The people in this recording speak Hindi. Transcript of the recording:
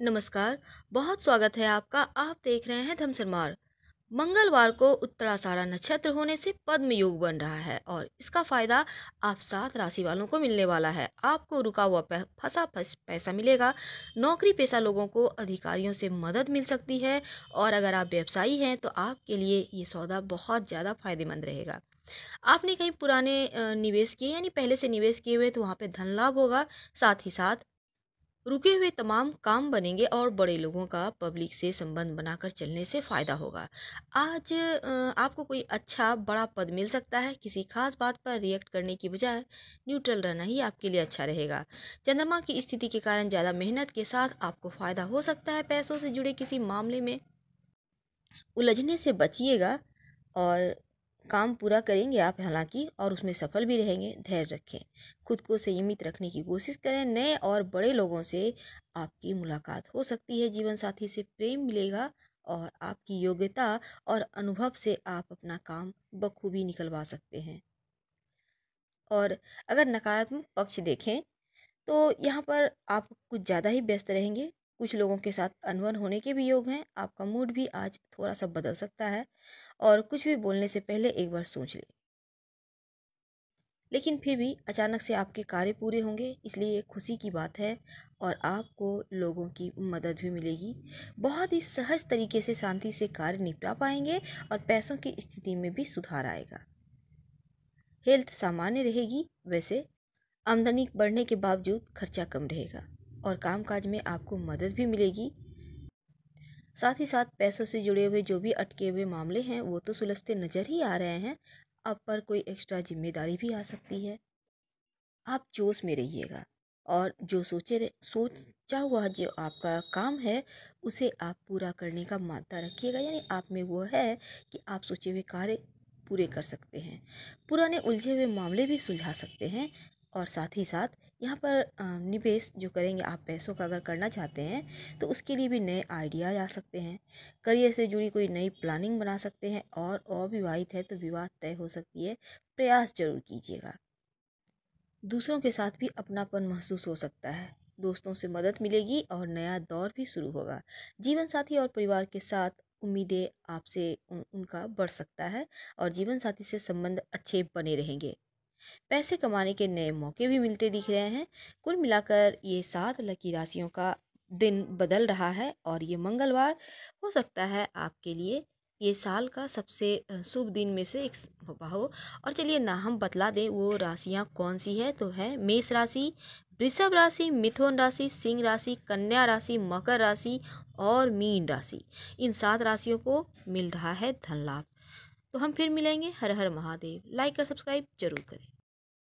नमस्कार बहुत स्वागत है आपका आप देख रहे हैं धमसरमार मंगलवार को उत्तरासारा नक्षत्र होने से पद्म योग बन रहा है और इसका फायदा आप सात राशि वालों को मिलने वाला है आपको रुका हुआ फंसा फंस पैसा मिलेगा नौकरी पेशा लोगों को अधिकारियों से मदद मिल सकती है और अगर आप व्यवसायी हैं तो आपके लिए ये सौदा बहुत ज़्यादा फायदेमंद रहेगा आपने कहीं पुराने निवेश किए यानी पहले से निवेश किए हुए तो वहाँ पे धन लाभ होगा साथ ही साथ रुके हुए तमाम काम बनेंगे और बड़े लोगों का पब्लिक से संबंध बनाकर चलने से फ़ायदा होगा आज आपको कोई अच्छा बड़ा पद मिल सकता है किसी खास बात पर रिएक्ट करने की बजाय न्यूट्रल रहना ही आपके लिए अच्छा रहेगा चंद्रमा की स्थिति के कारण ज़्यादा मेहनत के साथ आपको फ़ायदा हो सकता है पैसों से जुड़े किसी मामले में उलझने से बचिएगा और काम पूरा करेंगे आप हालांकि और उसमें सफल भी रहेंगे धैर्य रखें खुद को संयमित रखने की कोशिश करें नए और बड़े लोगों से आपकी मुलाकात हो सकती है जीवन साथी से प्रेम मिलेगा और आपकी योग्यता और अनुभव से आप अपना काम बखूबी निकलवा सकते हैं और अगर नकारात्मक पक्ष देखें तो यहाँ पर आप कुछ ज़्यादा ही व्यस्त रहेंगे कुछ लोगों के साथ अनवन होने के भी योग हैं आपका मूड भी आज थोड़ा सा बदल सकता है और कुछ भी बोलने से पहले एक बार सोच लें लेकिन फिर भी अचानक से आपके कार्य पूरे होंगे इसलिए ये खुशी की बात है और आपको लोगों की मदद भी मिलेगी बहुत ही सहज तरीके से शांति से कार्य निपटा पाएंगे और पैसों की स्थिति में भी सुधार आएगा हेल्थ सामान्य रहेगी वैसे आमदनी बढ़ने के बावजूद खर्चा कम रहेगा और कामकाज में आपको मदद भी मिलेगी साथ ही साथ पैसों से जुड़े हुए जो भी अटके हुए मामले हैं वो तो सुलझते नज़र ही आ रहे हैं आप पर कोई एक्स्ट्रा जिम्मेदारी भी आ सकती है आप जोश में रहिएगा और जो सोचे सोचा हुआ जो आपका काम है उसे आप पूरा करने का मानता रखिएगा यानी आप में वो है कि आप सोचे हुए कार्य पूरे कर सकते हैं पुराने उलझे हुए मामले भी सुलझा सकते हैं और साथ ही साथ यहाँ पर निवेश जो करेंगे आप पैसों का अगर करना चाहते हैं तो उसके लिए भी नए आइडियाज आ सकते हैं करियर से जुड़ी कोई नई प्लानिंग बना सकते हैं और अविवाहित है तो विवाह तय हो सकती है प्रयास जरूर कीजिएगा दूसरों के साथ भी अपनापन महसूस हो सकता है दोस्तों से मदद मिलेगी और नया दौर भी शुरू होगा जीवन साथी और परिवार के साथ उम्मीदें आपसे उन, उनका बढ़ सकता है और जीवन साथी से संबंध अच्छे बने रहेंगे पैसे कमाने के नए मौके भी मिलते दिख रहे हैं कुल मिलाकर ये सात लकी राशियों का दिन बदल रहा है और ये मंगलवार हो सकता है आपके लिए ये साल का सबसे शुभ दिन में से एक हो और चलिए ना हम बतला दें वो राशियाँ कौन सी है तो है मेष राशि वृषभ राशि मिथुन राशि सिंह राशि कन्या राशि मकर राशि और मीन राशि इन सात राशियों को मिल रहा है धन लाभ तो हम फिर मिलेंगे हर हर महादेव लाइक और सब्सक्राइब जरूर करें